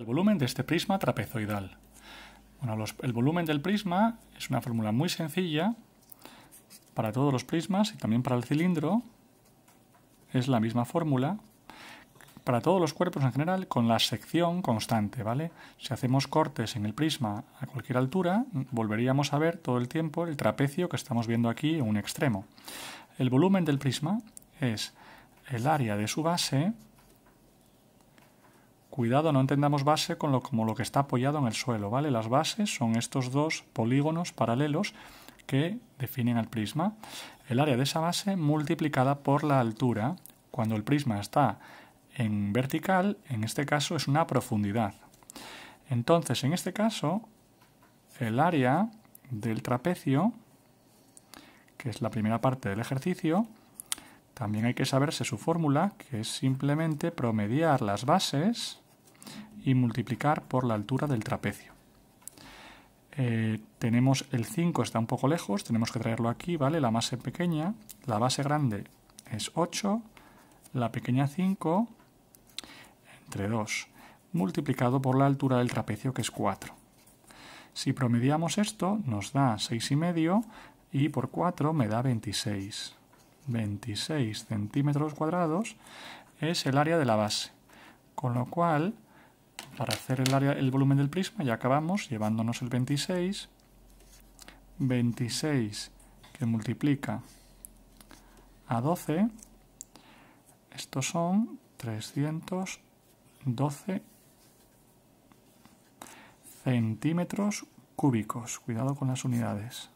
El volumen de este prisma trapezoidal. Bueno, el volumen del prisma es una fórmula muy sencilla para todos los prismas y también para el cilindro. Es la misma fórmula para todos los cuerpos en general con la sección constante, ¿vale? Si hacemos cortes en el prisma a cualquier altura, volveríamos a ver todo el tiempo el trapecio que estamos viendo aquí en un extremo. El volumen del prisma es el área de su base cuidado, no entendamos base con lo, como lo que está apoyado en el suelo, ¿vale? Las bases son estos dos polígonos paralelos que definen al prisma. El área de esa base multiplicada por la altura. Cuando el prisma está en vertical, en este caso es una profundidad. Entonces, en este caso, el área del trapecio, que es la primera parte del ejercicio, también hay que saberse su fórmula, que es simplemente promediar las bases y multiplicar por la altura del trapecio. Eh, tenemos el 5, está un poco lejos, tenemos que traerlo aquí, ¿vale? La base pequeña, la base grande es 8, la pequeña 5 entre 2, multiplicado por la altura del trapecio que es 4. Si promediamos esto, nos da 6,5 y por 4 me da 26. 26 centímetros cuadrados es el área de la base, con lo cual para hacer el, área, el volumen del prisma ya acabamos llevándonos el 26. 26 que multiplica a 12. Estos son 312 centímetros cúbicos. Cuidado con las unidades.